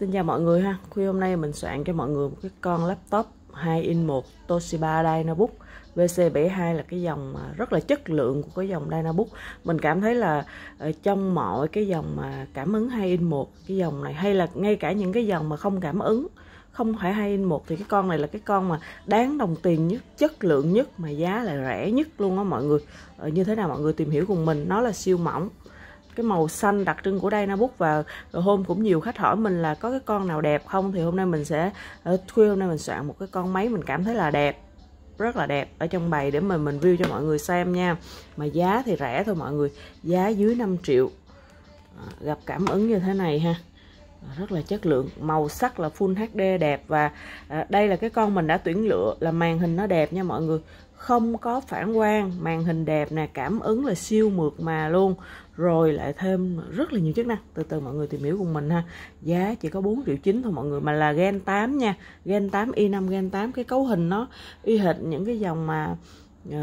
Xin chào mọi người ha Khuya hôm nay mình soạn cho mọi người một cái con laptop 2 in 1 Toshiba Dynabook VC72 là cái dòng rất là chất lượng của cái dòng Dynabook Mình cảm thấy là ờ, trong mọi cái dòng mà cảm ứng 2 in 1 Cái dòng này hay là ngay cả những cái dòng mà không cảm ứng không phải 2 in 1 thì cái con này là cái con mà đáng đồng tiền nhất, chất lượng nhất mà giá lại rẻ nhất luôn á mọi người. Ờ, như thế nào mọi người tìm hiểu cùng mình, nó là siêu mỏng, cái màu xanh đặc trưng của đây bút và hôm cũng nhiều khách hỏi mình là có cái con nào đẹp không thì hôm nay mình sẽ ờ, khuya hôm nay mình soạn một cái con máy mình cảm thấy là đẹp rất là đẹp ở trong bày để mình mình view cho mọi người xem nha mà giá thì rẻ thôi mọi người giá dưới 5 triệu ờ, gặp cảm ứng như thế này ha rất là chất lượng màu sắc là full HD đẹp và à, đây là cái con mình đã tuyển lựa là màn hình nó đẹp nha mọi người không có phản quang màn hình đẹp nè cảm ứng là siêu mượt mà luôn rồi lại thêm rất là nhiều chức năng từ từ mọi người tìm hiểu cùng mình ha giá chỉ có 4 triệu chín thôi mọi người mà là gen 8 nha gen 8 i5 gen 8 cái cấu hình nó y hệt những cái dòng mà uh,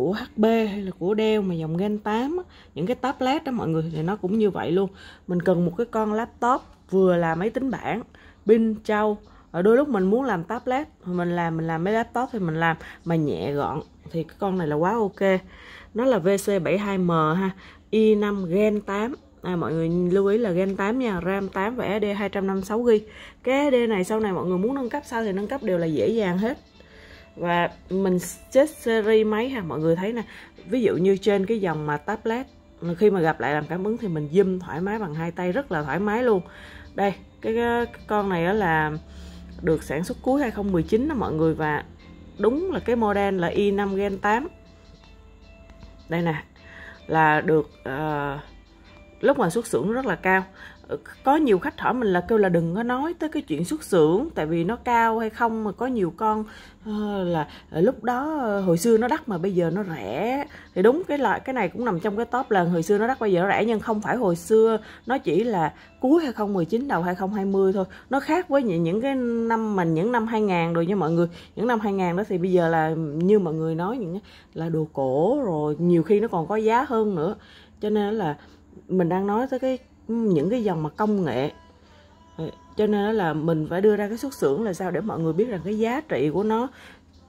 của HP hay là của Dell mà dòng Gen 8 á, những cái tablet đó mọi người thì nó cũng như vậy luôn mình cần một cái con laptop vừa là máy tính bảng pin trâu ở đôi lúc mình muốn làm tablet mình làm mình làm mấy laptop thì mình làm mà nhẹ gọn thì cái con này là quá ok nó là VC72M ha i5 Gen 8 à, mọi người lưu ý là Gen 8 nha RAM 8 và SD 256GB cái SD này sau này mọi người muốn nâng cấp sao thì nâng cấp đều là dễ dàng hết và mình chết series máy ha mọi người thấy nè ví dụ như trên cái dòng mà tablet khi mà gặp lại làm cảm ứng thì mình zoom thoải mái bằng hai tay rất là thoải mái luôn đây cái, cái con này đó là được sản xuất cuối 2019 đó mọi người và đúng là cái model là i5 Gen 8 đây nè là được uh, lúc mà xuất xưởng rất là cao có nhiều khách hỏi mình là kêu là đừng có nói tới cái chuyện xuất xưởng tại vì nó cao hay không mà có nhiều con ờ, là lúc đó ờ, hồi xưa nó đắt mà bây giờ nó rẻ thì đúng cái loại cái này cũng nằm trong cái top lần hồi xưa nó đắt bây giờ nó rẻ nhưng không phải hồi xưa nó chỉ là cuối 2019 đầu 2020 thôi nó khác với những, những cái năm mình những năm 2000 rồi nha mọi người những năm 2000 đó thì bây giờ là như mọi người nói những là đồ cổ rồi nhiều khi nó còn có giá hơn nữa cho nên là mình đang nói tới cái những cái dòng mà công nghệ ờ, cho nên là mình phải đưa ra cái xuất xưởng là sao để mọi người biết rằng cái giá trị của nó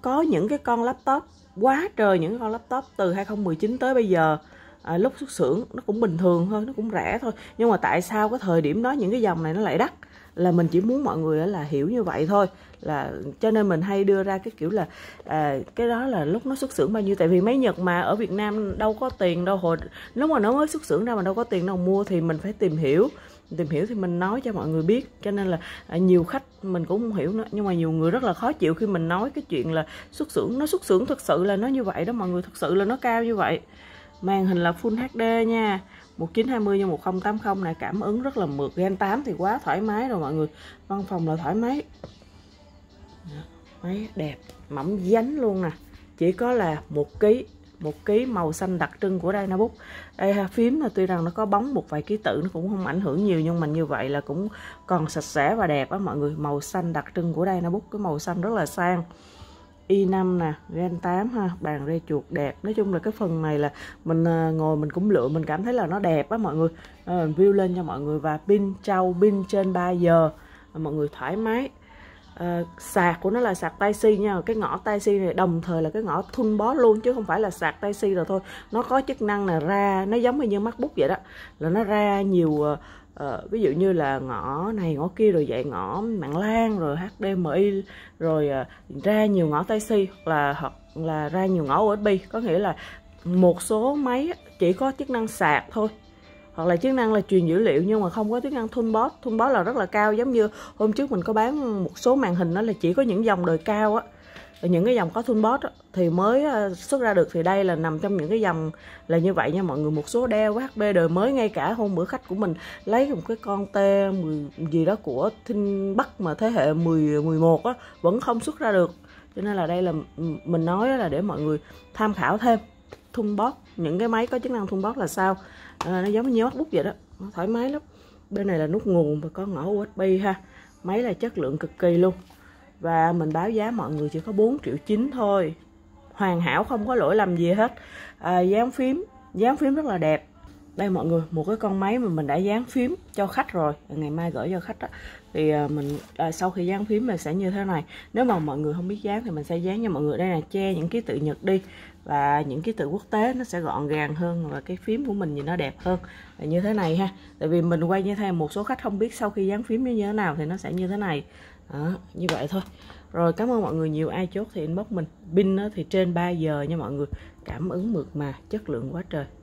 có những cái con laptop quá trời những con laptop từ 2019 tới bây giờ à, lúc xuất xưởng nó cũng bình thường thôi nó cũng rẻ thôi nhưng mà tại sao cái thời điểm đó những cái dòng này nó lại đắt là mình chỉ muốn mọi người là hiểu như vậy thôi là cho nên mình hay đưa ra cái kiểu là à, cái đó là lúc nó xuất xưởng bao nhiêu tại vì mấy Nhật mà ở Việt Nam đâu có tiền đâu hồi lúc mà nó mới xuất xưởng ra mà đâu có tiền đâu mua thì mình phải tìm hiểu tìm hiểu thì mình nói cho mọi người biết cho nên là à, nhiều khách mình cũng không hiểu nữa nhưng mà nhiều người rất là khó chịu khi mình nói cái chuyện là xuất xưởng nó xuất xưởng thật sự là nó như vậy đó mọi người thật sự là nó cao như vậy màn hình là full HD nha 1920 nhân 1080 này cảm ứng rất là mượt Gen 8 thì quá thoải mái rồi mọi người văn phòng là thoải mái máy đẹp mỏng dánh luôn nè chỉ có là một ký một ký màu xanh đặc trưng của Dynabook đây ha, phím là tuy rằng nó có bóng một vài ký tự nó cũng không ảnh hưởng nhiều nhưng mà như vậy là cũng còn sạch sẽ và đẹp á mọi người màu xanh đặc trưng của Dynabook cái màu xanh rất là sang Y 5 nè Gen 8 ha bàn rê chuột đẹp nói chung là cái phần này là mình ờ, ngồi mình cũng lựa mình cảm thấy là nó đẹp á mọi người à, view lên cho mọi người và pin trâu pin trên 3 giờ mọi người thoải mái uh, sạc của nó là sạc tai si nha cái ngõ tai si này đồng thời là cái ngõ thun bó luôn chứ không phải là sạc tai si rồi thôi nó có chức năng là ra nó giống như macbook vậy đó là nó ra nhiều uh, ví dụ như là ngõ này ngõ kia rồi vậy ngõ mạng lan rồi hdmi rồi uh, ra nhiều ngõ tai si là hoặc là ra nhiều ngõ usb có nghĩa là một số máy chỉ có chức năng sạc thôi hoặc là chức năng là truyền dữ liệu nhưng mà không có chức năng thun bot thun bot là rất là cao giống như hôm trước mình có bán một số màn hình đó là chỉ có những dòng đời cao á những cái dòng có thun bot thì mới ờ, xuất ra được thì đây là nằm trong những cái dòng là như vậy nha mọi người một số đeo với đời mới ngay cả hôm bữa khách của mình lấy một cái con T 10 gì đó của Thinh Bắc mà thế hệ 10 11 á vẫn không xuất ra được cho nên là đây là mình nói là để mọi người tham khảo thêm thun bót những cái máy có chức năng thun bót là sao à, nó giống như bút vậy đó nó thoải mái lắm bên này là nút nguồn và có ngõ USB ha máy là chất lượng cực kỳ luôn và mình báo giá mọi người chỉ có 4 triệu chín thôi hoàn hảo không có lỗi làm gì hết à, dán phím dán phím rất là đẹp đây mọi người một cái con máy mà mình đã dán phím cho khách rồi ngày mai gửi cho khách đó. thì à, mình à, sau khi dán phím mình sẽ như thế này nếu mà mọi người không biết dán thì mình sẽ dán cho mọi người đây là che những ký tự nhật đi và những ký tự quốc tế nó sẽ gọn gàng hơn và cái phím của mình thì nó đẹp hơn là như thế này ha tại vì mình quay như thế một số khách không biết sau khi dán phím như thế nào thì nó sẽ như thế này đó, như vậy thôi rồi cảm ơn mọi người nhiều ai chốt thì inbox mình pin thì trên 3 giờ nha mọi người cảm ứng mượt mà chất lượng quá trời